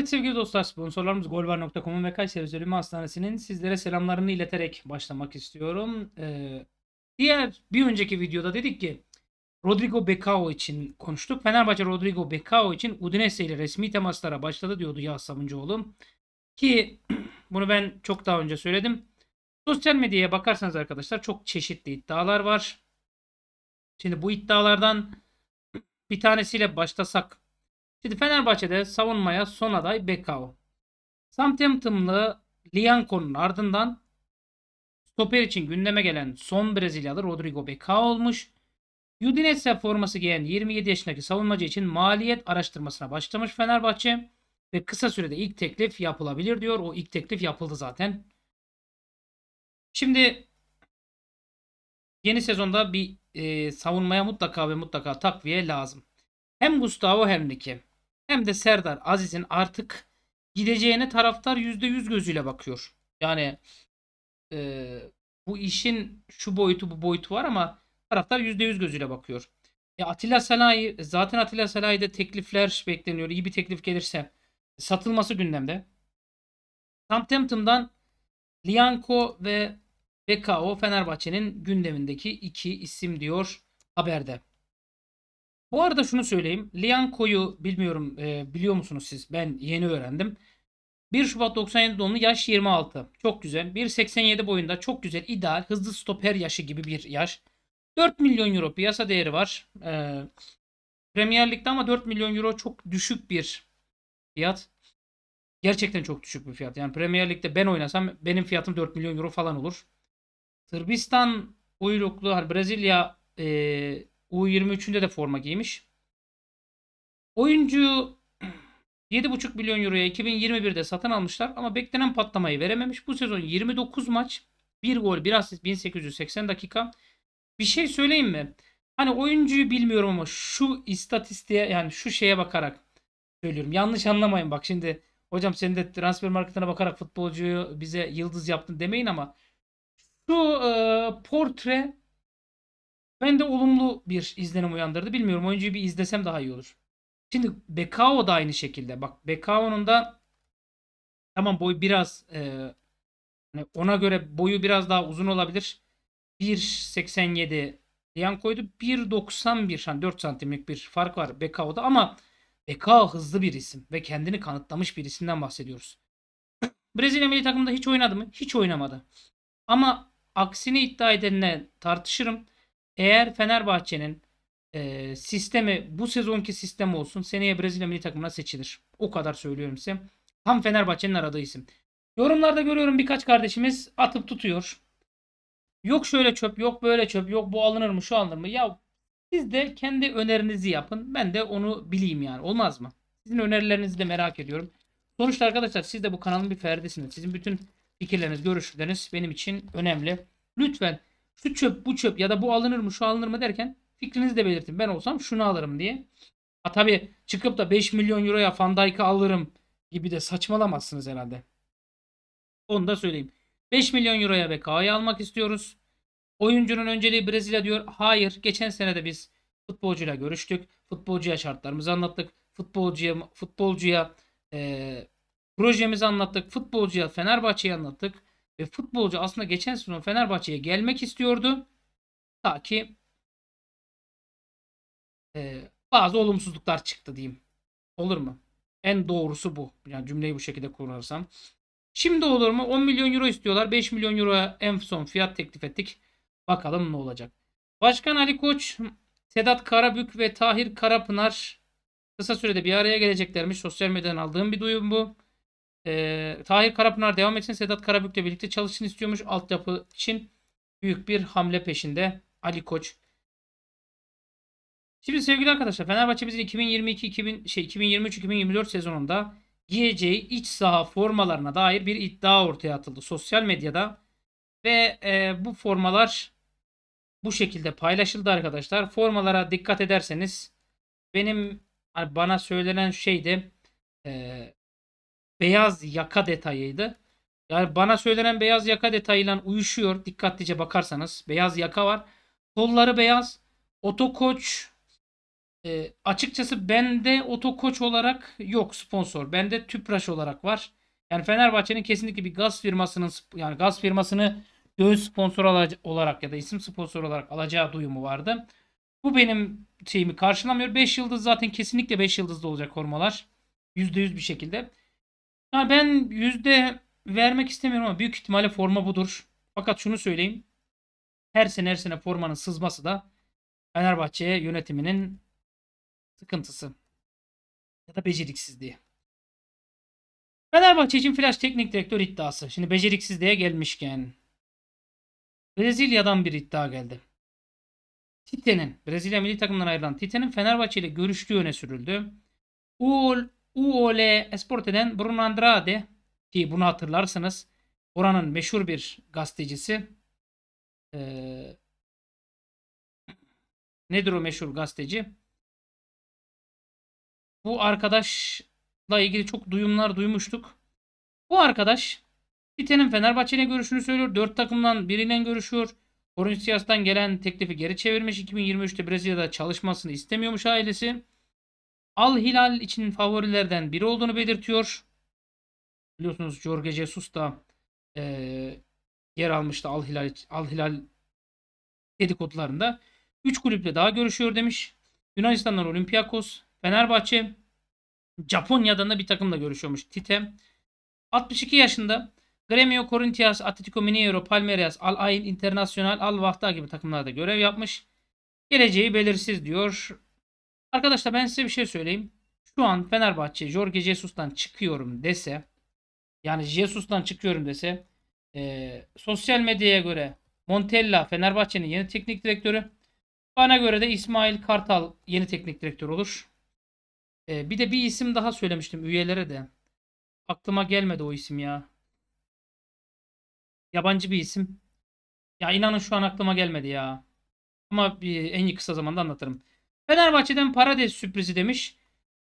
Evet sevgili dostlar sponsorlarımız golvar.com'un ve Kayseri Zölümü Hastanesi'nin sizlere selamlarını ileterek başlamak istiyorum. Ee, diğer bir önceki videoda dedik ki Rodrigo Becao için konuştuk. Fenerbahçe Rodrigo Becao için Udinese ile resmi temaslara başladı diyordu Yağız Sabuncuoğlu. Ki bunu ben çok daha önce söyledim. Sosyal medyaya bakarsanız arkadaşlar çok çeşitli iddialar var. Şimdi bu iddialardan bir tanesiyle başlasak Şimdi Fenerbahçe'de savunmaya son aday Bekao. Southampton'lı Lianco'nun ardından stoper için gündeme gelen son Brezilyalı Rodrigo Becao olmuş. Udinese forması giyen 27 yaşındaki savunmacı için maliyet araştırmasına başlamış Fenerbahçe ve kısa sürede ilk teklif yapılabilir diyor. O ilk teklif yapıldı zaten. Şimdi yeni sezonda bir e, savunmaya mutlaka ve mutlaka takviye lazım. Hem Gustavo hem Nike hem de Serdar Aziz'in artık gideceğine taraftar %100 gözüyle bakıyor. Yani e, bu işin şu boyutu bu boyutu var ama taraftar %100 gözüyle bakıyor. Ya Atilla Salahi zaten Atilla Salahi'de teklifler bekleniyor. İyi bir teklif gelirse satılması gündemde. Southampton'dan Lianco ve BKO Fenerbahçe'nin gündemindeki iki isim diyor haberde. Bu arada şunu söyleyeyim. Lianco'yu bilmiyorum e, biliyor musunuz siz? Ben yeni öğrendim. 1 Şubat 97 doğumlu yaş 26. Çok güzel. 1.87 boyunda çok güzel ideal hızlı stoper yaşı gibi bir yaş. 4 milyon euro piyasa değeri var. E, Premier Lig'de ama 4 milyon euro çok düşük bir fiyat. Gerçekten çok düşük bir fiyat. Yani Premier Lig'de ben oynasam benim fiyatım 4 milyon euro falan olur. Sırbistan uyruklu hani Brezilya e, U23'ünde de forma giymiş. Oyuncu 7,5 milyon euroya 2021'de satın almışlar ama beklenen patlamayı verememiş. Bu sezon 29 maç, 1 gol, 1 asist, 1880 dakika. Bir şey söyleyeyim mi? Hani oyuncuyu bilmiyorum ama şu istatistiğe yani şu şeye bakarak söylüyorum. Yanlış anlamayın bak şimdi hocam senin de transfer marketine bakarak futbolcuyu bize yıldız yaptın demeyin ama şu e, portre ben de olumlu bir izlenim uyandırdı. Bilmiyorum oyuncuyu bir izlesem daha iyi olur. Şimdi Bekao da aynı şekilde. Bak Bekao'nun da tamam boy biraz e, hani ona göre boyu biraz daha uzun olabilir. 1.87 Lian koydu. 1.91 hani 4 santimlik bir fark var Bekao'da ama Bekao hızlı bir isim ve kendini kanıtlamış bir isimden bahsediyoruz. Brezilya milli takımında hiç oynadı mı? Hiç oynamadı. Ama aksini iddia edenle tartışırım. Eğer Fenerbahçe'nin e, sistemi bu sezonki sistem olsun seneye Brezilya milli takımına seçilir. O kadar söylüyorum size. Tam Fenerbahçe'nin aradığı isim. Yorumlarda görüyorum birkaç kardeşimiz atıp tutuyor. Yok şöyle çöp, yok böyle çöp, yok bu alınır mı, şu alınır mı? Ya siz de kendi önerinizi yapın. Ben de onu bileyim yani. Olmaz mı? Sizin önerilerinizi de merak ediyorum. Sonuçta arkadaşlar siz de bu kanalın bir ferdisiniz. Sizin bütün fikirleriniz, görüşleriniz benim için önemli. Lütfen şu çöp bu çöp ya da bu alınır mı şu alınır mı derken fikrinizi de belirtin. Ben olsam şunu alırım diye. Ha tabii çıkıp da 5 milyon euroya Van Dijk'ı alırım gibi de saçmalamazsınız herhalde. Onu da söyleyeyim. 5 milyon euroya Bekao'yu almak istiyoruz. Oyuncunun önceliği Brezilya diyor. Hayır. Geçen sene de biz futbolcuyla görüştük. Futbolcuya şartlarımızı anlattık. Futbolcuya futbolcuya e, projemizi anlattık. Futbolcuya Fenerbahçe'yi anlattık. Ve futbolcu aslında geçen sezon Fenerbahçe'ye gelmek istiyordu. Ta ki e, bazı olumsuzluklar çıktı diyeyim. Olur mu? En doğrusu bu. Yani cümleyi bu şekilde kurarsam. Şimdi olur mu? 10 milyon euro istiyorlar. 5 milyon euroya en son fiyat teklif ettik. Bakalım ne olacak. Başkan Ali Koç, Sedat Karabük ve Tahir Karapınar kısa sürede bir araya geleceklermiş. Sosyal medyadan aldığım bir duyum bu. E, Tahir Karapınar devam etsin. Sedat Karabük'le birlikte çalışsın istiyormuş. Altyapı için büyük bir hamle peşinde Ali Koç. Şimdi sevgili arkadaşlar Fenerbahçe bizim 2022 2000 şey 2023 2024 sezonunda giyeceği iç saha formalarına dair bir iddia ortaya atıldı sosyal medyada ve e, bu formalar bu şekilde paylaşıldı arkadaşlar. Formalara dikkat ederseniz benim hani bana söylenen şeydi e, beyaz yaka detayıydı. Yani bana söylenen beyaz yaka detayıyla uyuşuyor. Dikkatlice bakarsanız beyaz yaka var. Kolları beyaz. Otokoç e, açıkçası bende otokoç olarak yok sponsor. Bende tüpraş olarak var. Yani Fenerbahçe'nin kesinlikle bir gaz firmasının yani gaz firmasını göğüs sponsor olarak ya da isim sponsor olarak alacağı duyumu vardı. Bu benim şeyimi karşılamıyor. 5 yıldız zaten kesinlikle 5 yıldızlı olacak formalar. %100 bir şekilde. Yani ben yüzde vermek istemiyorum ama büyük ihtimalle forma budur. Fakat şunu söyleyeyim. Her sene her sene formanın sızması da Fenerbahçe yönetiminin sıkıntısı ya da beceriksizliği. Fenerbahçe için flash teknik direktör iddiası. Şimdi beceriksizliğe gelmişken Brezilya'dan bir iddia geldi. Tite'nin Brezilya milli takımından ayrılan Tite'nin Fenerbahçe ile görüştüğü öne sürüldü. Uğur UOL Esport eden Bruno Andrade ki bunu hatırlarsınız. Oranın meşhur bir gazetecisi. Ee, nedir o meşhur gazeteci? Bu arkadaşla ilgili çok duyumlar duymuştuk. Bu arkadaş Sitenin Fenerbahçe'ne görüşünü söylüyor. Dört takımdan biriyle görüşüyor. Corinthians'tan gelen teklifi geri çevirmiş. 2023'te Brezilya'da çalışmasını istemiyormuş ailesi. Al Hilal için favorilerden biri olduğunu belirtiyor. Biliyorsunuz Jorge Jesus da e, yer almıştı Al Hilal, Al Hilal dedikodularında. 3 kulüple daha görüşüyor demiş. Yunanistan'dan Olympiakos, Fenerbahçe, Japonya'dan da bir takımla görüşüyormuş Tite. 62 yaşında Gremio, Corinthians, Atletico Mineiro, Palmeiras, Al Ain Internacional, Al Vahda gibi takımlarda görev yapmış. Geleceği belirsiz diyor. Arkadaşlar ben size bir şey söyleyeyim. Şu an Fenerbahçe Jorge Jesus'tan çıkıyorum dese yani Jesus'tan çıkıyorum dese e, sosyal medyaya göre Montella Fenerbahçe'nin yeni teknik direktörü. Bana göre de İsmail Kartal yeni teknik direktör olur. E, bir de bir isim daha söylemiştim üyelere de. Aklıma gelmedi o isim ya. Yabancı bir isim. Ya inanın şu an aklıma gelmedi ya. Ama bir, en kısa zamanda anlatırım. Fenerbahçe'den Parades sürprizi demiş.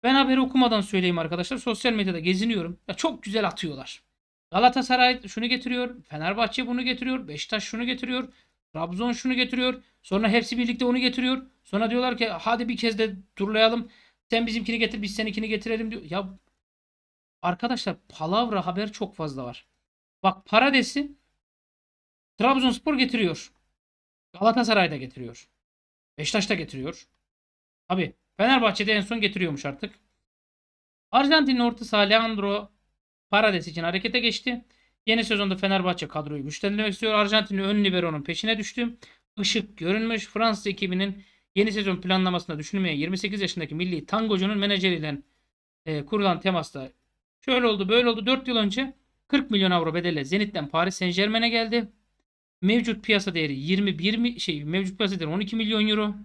Ben haberi okumadan söyleyeyim arkadaşlar. Sosyal medyada geziniyorum. Ya çok güzel atıyorlar. Galatasaray şunu getiriyor. Fenerbahçe bunu getiriyor. Beşiktaş şunu getiriyor. Trabzon şunu getiriyor. Sonra hepsi birlikte onu getiriyor. Sonra diyorlar ki hadi bir kez de turlayalım. Sen bizimkini getir biz seninkini getirelim diyor. Ya arkadaşlar palavra haber çok fazla var. Bak Parades'i Trabzonspor getiriyor. Galatasaray da getiriyor. Beşiktaş da getiriyor. Abi Fenerbahçe'de en son getiriyormuş artık. orta saha Leandro Parades için harekete geçti. Yeni sezonda Fenerbahçe kadroyu güçlendirmek istiyor. Arjantinin ön libero'nun peşine düştü. Işık görünmüş. Fransız ekibinin yeni sezon planlamasında düşünmeye 28 yaşındaki milli tangocunun menajeriyle e, kurulan temasta şöyle oldu böyle oldu. 4 yıl önce 40 milyon avro bedelle Zenit'ten Paris Saint Germain'e geldi. Mevcut piyasa değeri 21 mi, şey mevcut piyasa değeri 12 milyon euro.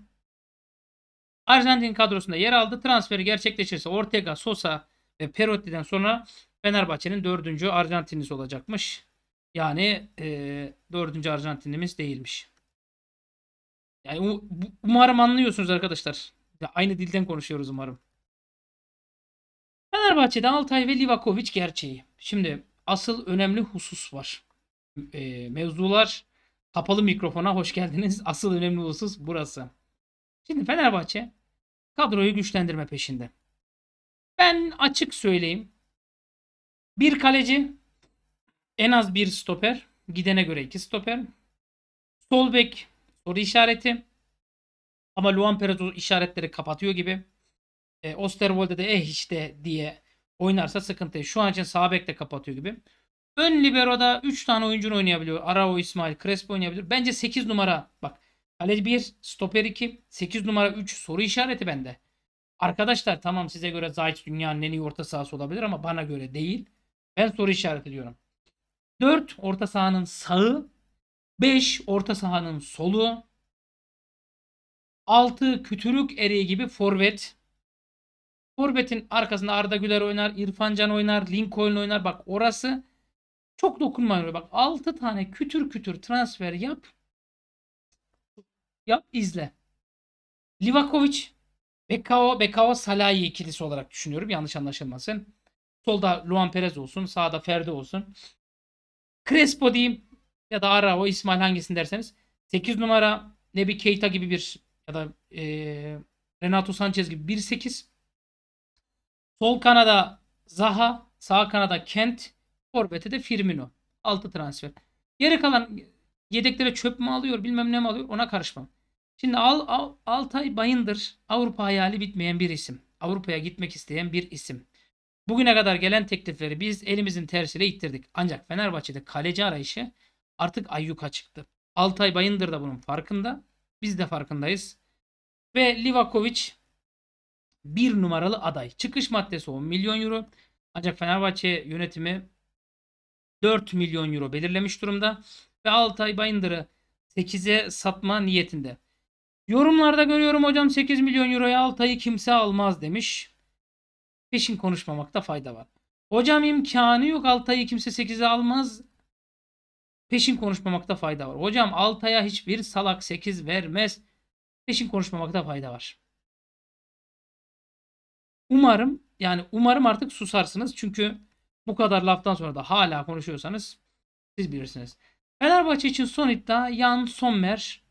Arjantin kadrosunda yer aldı. Transferi gerçekleşirse Ortega, Sosa ve Perotti'den sonra Fenerbahçe'nin dördüncü Arjantinlisi olacakmış. Yani e, dördüncü Arjantinlimiz değilmiş. Yani umarım anlıyorsunuz arkadaşlar. Ya aynı dilden konuşuyoruz umarım. Fenerbahçe'de Altay ve Livakovic gerçeği. Şimdi asıl önemli husus var. E, mevzular kapalı mikrofona hoş geldiniz. Asıl önemli husus burası. Şimdi Fenerbahçe kadroyu güçlendirme peşinde. Ben açık söyleyeyim. Bir kaleci, en az bir stoper, gidene göre iki stoper. Sol bek soru işareti. Ama Luan Perez o işaretleri kapatıyor gibi. E, Osterwolde de eh işte diye oynarsa sıkıntı. Şu an için sağ bek de kapatıyor gibi. Ön libero'da 3 tane oyuncu oynayabiliyor. Arao, İsmail, Crespo oynayabilir. Bence 8 numara bak Kaleci 1, stoper 2, 8 numara 3 soru işareti bende. Arkadaşlar tamam size göre Zayt dünyanın en iyi orta sahası olabilir ama bana göre değil. Ben soru işareti diyorum. 4 orta sahanın sağı, 5 orta sahanın solu, 6 kütürük eriği gibi forvet. Forvet'in arkasında Arda Güler oynar, İrfan Can oynar, Lincoln oynar. Bak orası çok dokunmuyor. Bak 6 tane kütür kütür transfer yap. Yap izle. Livakovic, Bekao, Bekao Salahi ikilisi olarak düşünüyorum. Yanlış anlaşılmasın. Solda Luan Perez olsun. Sağda Ferdi olsun. Crespo diyeyim. Ya da Arao, İsmail hangisini derseniz. 8 numara Nebi Keita gibi bir ya da e, Renato Sanchez gibi 1-8. Sol kanada Zaha. Sağ kanada Kent. Forvet'e de Firmino. 6 transfer. Geri kalan Yedeklere çöp mü alıyor bilmem ne mi alıyor ona karışmam. Şimdi Al, Al, Altay Bayındır Avrupa hayali bitmeyen bir isim. Avrupa'ya gitmek isteyen bir isim. Bugüne kadar gelen teklifleri biz elimizin tersiyle ittirdik. Ancak Fenerbahçe'de kaleci arayışı artık ayyuka çıktı. Altay Bayındır da bunun farkında. Biz de farkındayız. Ve Livakovic bir numaralı aday. Çıkış maddesi 10 milyon euro. Ancak Fenerbahçe yönetimi 4 milyon euro belirlemiş durumda ve Altay Bayındır'ı 8'e satma niyetinde. Yorumlarda görüyorum hocam 8 milyon euroya Altay'ı kimse almaz demiş. Peşin konuşmamakta fayda var. Hocam imkanı yok Altay'ı kimse 8'e almaz. Peşin konuşmamakta fayda var. Hocam Altay'a hiçbir salak 8 vermez. Peşin konuşmamakta fayda var. Umarım yani umarım artık susarsınız. Çünkü bu kadar laftan sonra da hala konuşuyorsanız siz bilirsiniz. Fenerbahçe için son iddia Jan Sommer.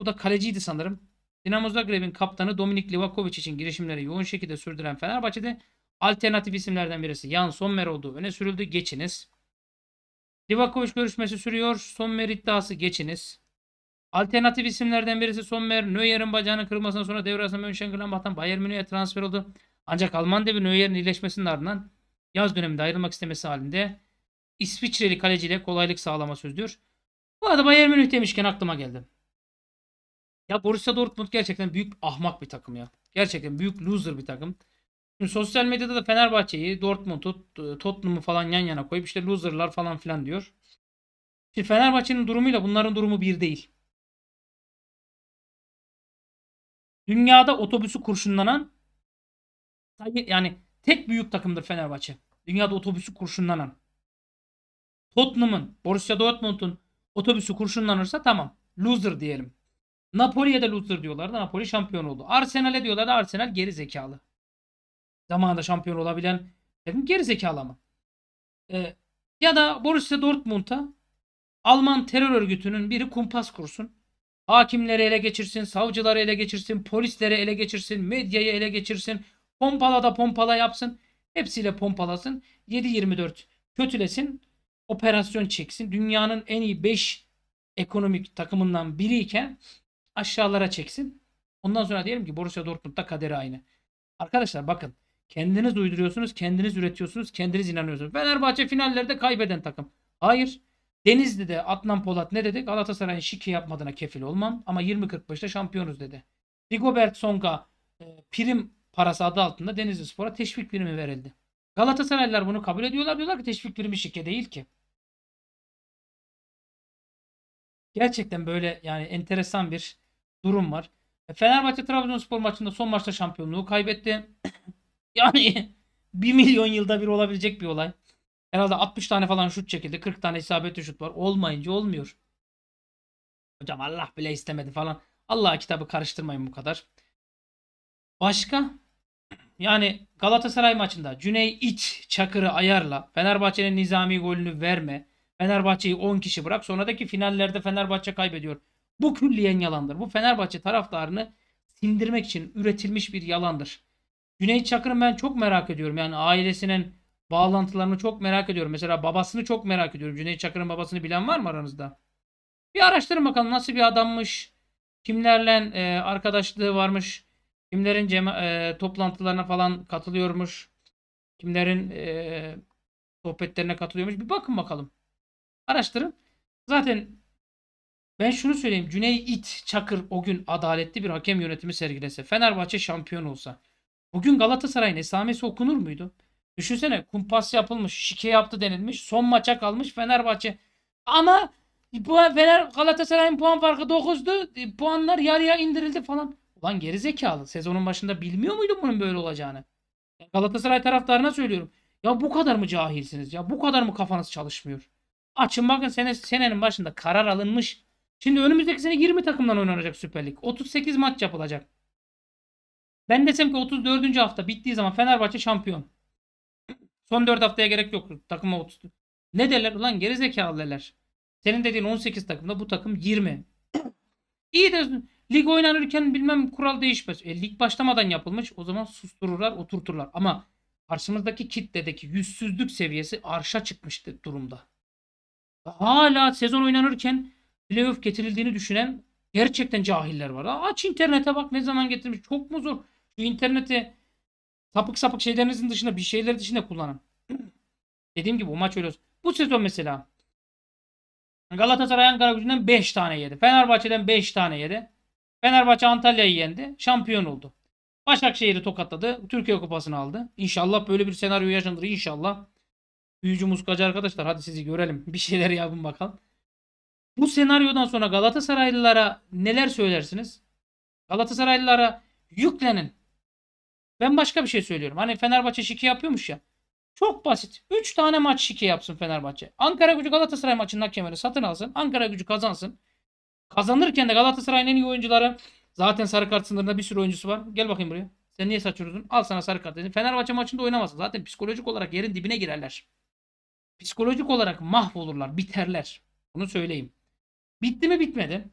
Bu da kaleciydi sanırım. Dinamo Zagreb'in kaptanı Dominik Livakovic için girişimleri yoğun şekilde sürdüren Fenerbahçe'de alternatif isimlerden birisi Jan Sommer olduğu öne sürüldü. Geçiniz. Livakovic görüşmesi sürüyor. Sommer iddiası geçiniz. Alternatif isimlerden birisi Sommer. Neuer'in bacağını kırmasından sonra devre arasında Mönchengladbach'tan Bayern Münih'e transfer oldu. Ancak Alman devi Neuer'in iyileşmesinin ardından yaz döneminde ayrılmak istemesi halinde İsviçreli kaleciyle kolaylık sağlama sözlüyor. Bu arada Bayern Münih demişken aklıma geldi. Ya Borussia Dortmund gerçekten büyük ahmak bir takım ya. Gerçekten büyük loser bir takım. Şimdi sosyal medyada da Fenerbahçe'yi, Dortmund'u, Tottenham'ı falan yan yana koyup işte loserlar falan filan diyor. Şimdi Fenerbahçe'nin durumuyla bunların durumu bir değil. Dünyada otobüsü kurşunlanan yani tek büyük takımdır Fenerbahçe. Dünyada otobüsü kurşunlanan. Tottenham'ın, Borussia Dortmund'un, Otobüsü kurşunlanırsa tamam. Loser diyelim. Napoli'ye de loser diyorlardı. Napoli şampiyon oldu. Arsenal'e diyorlardı. Arsenal geri zekalı. Zamanında şampiyon olabilen dedim geri zekalı ama. Ee, ya da Borussia Dortmund'a Alman terör örgütünün biri kumpas kursun. Hakimleri ele geçirsin, savcıları ele geçirsin, polisleri ele geçirsin, medyayı ele geçirsin. Pompala da pompala yapsın. Hepsiyle pompalasın. 7-24 kötülesin operasyon çeksin. Dünyanın en iyi 5 ekonomik takımından biriyken aşağılara çeksin. Ondan sonra diyelim ki Borussia Dortmund'da kaderi aynı. Arkadaşlar bakın kendiniz uyduruyorsunuz, kendiniz üretiyorsunuz, kendiniz inanıyorsunuz. Fenerbahçe finallerde kaybeden takım. Hayır. Denizli'de Adnan Polat ne dedi? Galatasaray'ın şike yapmadığına kefil olmam ama 20-40 20.45'te şampiyonuz dedi. Rigobert Songa e, prim parası adı altında Denizli Spor'a teşvik primi verildi. Galatasaraylılar bunu kabul ediyorlar. Diyorlar ki teşvik primi şike değil ki. Gerçekten böyle yani enteresan bir durum var. E, Fenerbahçe Trabzonspor maçında son maçta şampiyonluğu kaybetti. yani 1 milyon yılda bir olabilecek bir olay. Herhalde 60 tane falan şut çekildi. 40 tane isabetli şut var. Olmayınca olmuyor. Hocam Allah bile istemedi falan. Allah kitabı karıştırmayın bu kadar. Başka? Yani Galatasaray maçında Cüney iç Çakır'ı ayarla. Fenerbahçe'nin nizami golünü verme. Fenerbahçe'yi 10 kişi bırak. Sonradaki finallerde Fenerbahçe kaybediyor. Bu külliyen yalandır. Bu Fenerbahçe taraftarını sindirmek için üretilmiş bir yalandır. Cüneyt Çakır'ın ben çok merak ediyorum. Yani ailesinin bağlantılarını çok merak ediyorum. Mesela babasını çok merak ediyorum. Cüneyt Çakır'ın babasını bilen var mı aranızda? Bir araştırın bakalım nasıl bir adammış. Kimlerle e, arkadaşlığı varmış. Kimlerin e, toplantılarına falan katılıyormuş. Kimlerin e, sohbetlerine katılıyormuş. Bir bakın bakalım. Araştırın. Zaten ben şunu söyleyeyim. Cüney Çakır o gün adaletli bir hakem yönetimi sergilese, Fenerbahçe şampiyon olsa, bugün Galatasaray'ın esamesi okunur muydu? Düşünsene kumpas yapılmış, şike yaptı denilmiş, son maça kalmış Fenerbahçe. Ama Fener Galatasaray'ın puan farkı 9'du. E, puanlar yarıya indirildi falan. Ulan geri zekalı. Sezonun başında bilmiyor muydun bunun böyle olacağını? Galatasaray taraftarına söylüyorum. Ya bu kadar mı cahilsiniz? Ya bu kadar mı kafanız çalışmıyor? Açın bakın sene, senenin başında karar alınmış. Şimdi önümüzdeki sene 20 takımdan oynanacak Süper Lig. 38 maç yapılacak. Ben desem ki 34. hafta bittiği zaman Fenerbahçe şampiyon. Son 4 haftaya gerek yok takıma 30. Ne derler ulan gerizekalı derler. Senin dediğin 18 takımda bu takım 20. İyi de lig oynanırken bilmem kural değişmez. E, lig başlamadan yapılmış o zaman sustururlar oturturlar. Ama karşımızdaki kitledeki yüzsüzlük seviyesi arşa çıkmıştı durumda hala sezon oynanırken playoff getirildiğini düşünen gerçekten cahiller var. Aç internete bak ne zaman getirmiş. Çok mu zor? Şu interneti sapık sapık şeylerinizin dışında bir şeyler dışında kullanın. Dediğim gibi o maç öyle Bu sezon mesela Galatasaray Ankara gücünden 5 tane yedi. Fenerbahçe'den 5 tane yedi. Fenerbahçe Antalya'yı yendi. Şampiyon oldu. Başakşehir'i tokatladı. Türkiye Kupası'nı aldı. İnşallah böyle bir senaryo yaşanır. İnşallah. Büyücü muskacı arkadaşlar hadi sizi görelim. Bir şeyler yapın bakalım. Bu senaryodan sonra Galatasaraylılara neler söylersiniz? Galatasaraylılara yüklenin. Ben başka bir şey söylüyorum. Hani Fenerbahçe şike yapıyormuş ya. Çok basit. 3 tane maç şike yapsın Fenerbahçe. Ankara gücü Galatasaray maçının hakemini satın alsın. Ankara gücü kazansın. Kazanırken de Galatasaray'ın en iyi oyuncuları zaten sarı kart sınırında bir sürü oyuncusu var. Gel bakayım buraya. Sen niye saçıyorsun? Al sana sarı kart dedim. Fenerbahçe maçında oynamazsın. Zaten psikolojik olarak yerin dibine girerler. Psikolojik olarak mahvolurlar, biterler. Bunu söyleyeyim. Bitti mi bitmedi.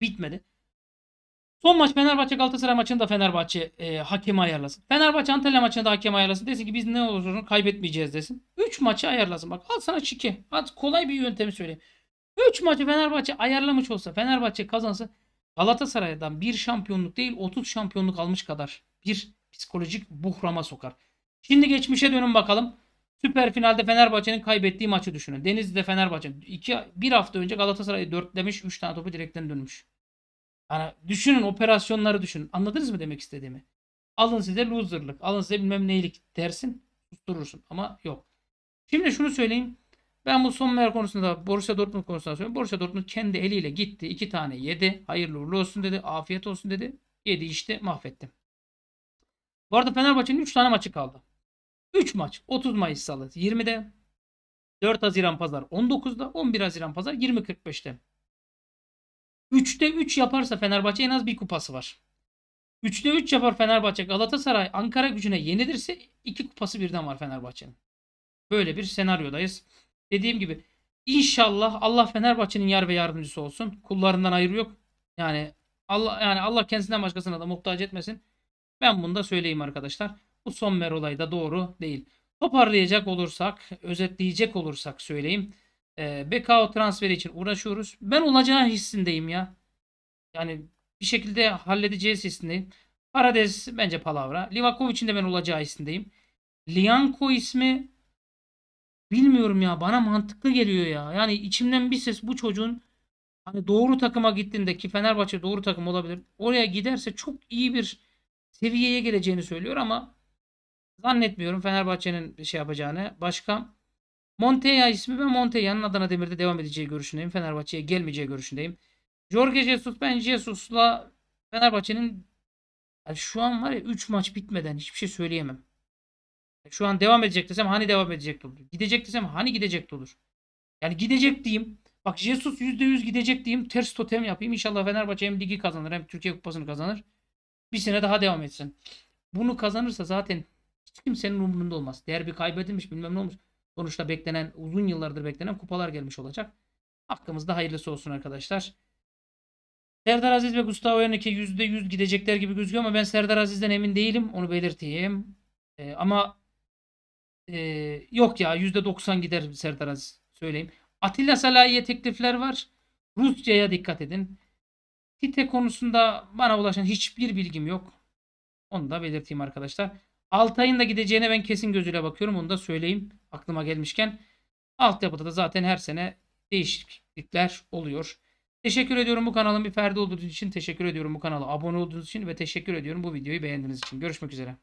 Bitmedi. Son maç Fenerbahçe Galatasaray maçında Fenerbahçe e, hakemi ayarlasın. Fenerbahçe Antalya maçında da hakemi ayarlasın. Desin ki biz ne olursa kaybetmeyeceğiz desin. 3 maçı ayarlasın. Bak al sana şike. Hadi kolay bir yöntemi söyleyeyim. 3 maçı Fenerbahçe ayarlamış olsa Fenerbahçe kazansa Galatasaray'dan bir şampiyonluk değil 30 şampiyonluk almış kadar bir psikolojik buhrama sokar. Şimdi geçmişe dönün bakalım. Süper finalde Fenerbahçe'nin kaybettiği maçı düşünün. Denizli'de Fenerbahçe. iki bir hafta önce Galatasaray'ı dörtlemiş. Üç tane topu direkten dönmüş. Yani düşünün operasyonları düşünün. Anladınız mı demek istediğimi? Alın size loserlık. Alın size bilmem neylik dersin. Susturursun. Ama yok. Şimdi şunu söyleyeyim. Ben bu Sommer konusunda Borussia Dortmund konusunda söylüyorum. Borussia Dortmund kendi eliyle gitti. iki tane yedi. Hayırlı uğurlu olsun dedi. Afiyet olsun dedi. Yedi işte mahvettim. Bu arada Fenerbahçe'nin 3 tane maçı kaldı. 3 maç 30 Mayıs Salı 20'de 4 Haziran Pazar 19'da 11 Haziran Pazar 20.45'te. 3'te 3 yaparsa Fenerbahçe en az bir kupası var. 3'te 3 yapar Fenerbahçe Galatasaray Ankara gücüne yenilirse 2 kupası birden var Fenerbahçe'nin. Böyle bir senaryodayız. Dediğim gibi inşallah Allah Fenerbahçe'nin yar ve yardımcısı olsun. Kullarından ayrı yok. Yani Allah yani Allah kendisinden başkasına da muhtaç etmesin. Ben bunu da söyleyeyim arkadaşlar. Bu Sommer olayı da doğru değil. Toparlayacak olursak, özetleyecek olursak söyleyeyim. E, Bekao transferi için uğraşıyoruz. Ben olacağı hissindeyim ya. Yani bir şekilde halledeceğiz hissindeyim. Parades bence palavra. için de ben olacağı hissindeyim. Lianko ismi bilmiyorum ya bana mantıklı geliyor ya. Yani içimden bir ses bu çocuğun hani doğru takıma gittiğinde ki Fenerbahçe doğru takım olabilir. Oraya giderse çok iyi bir seviyeye geleceğini söylüyor ama Zannetmiyorum Fenerbahçe'nin bir şey yapacağını. Başka Monteya ismi ve Monteya'nın Adana Demir'de devam edeceği görüşündeyim. Fenerbahçe'ye gelmeyeceği görüşündeyim. Jorge Jesus ben Jesus'la Fenerbahçe'nin yani şu an var ya 3 maç bitmeden hiçbir şey söyleyemem. Yani şu an devam edecek desem hani devam edecek olur. Gidecek desem hani gidecek olur. Yani gidecek diyeyim. Bak Jesus %100 gidecek diyeyim. Ters totem yapayım. İnşallah Fenerbahçe hem ligi kazanır hem Türkiye Kupası'nı kazanır. Bir sene daha devam etsin. Bunu kazanırsa zaten hiç kimsenin umurunda olmaz. Derbi kaybedilmiş bilmem ne olmuş. Sonuçta beklenen uzun yıllardır beklenen kupalar gelmiş olacak. Hakkımızda hayırlısı olsun arkadaşlar. Serdar Aziz ve Gustavo Henrique %100 gidecekler gibi gözüküyor ama ben Serdar Aziz'den emin değilim. Onu belirteyim. Ee, ama e, yok ya %90 gider Serdar Aziz. Söyleyeyim. Atilla Salahi'ye teklifler var. Rusya'ya dikkat edin. Tite konusunda bana ulaşan hiçbir bilgim yok. Onu da belirteyim arkadaşlar. Altay'ın da gideceğine ben kesin gözüyle bakıyorum. Onu da söyleyeyim aklıma gelmişken. Altyapıda da zaten her sene değişiklikler oluyor. Teşekkür ediyorum bu kanalın bir ferdi olduğunuz için. Teşekkür ediyorum bu kanala abone olduğunuz için ve teşekkür ediyorum bu videoyu beğendiğiniz için. Görüşmek üzere.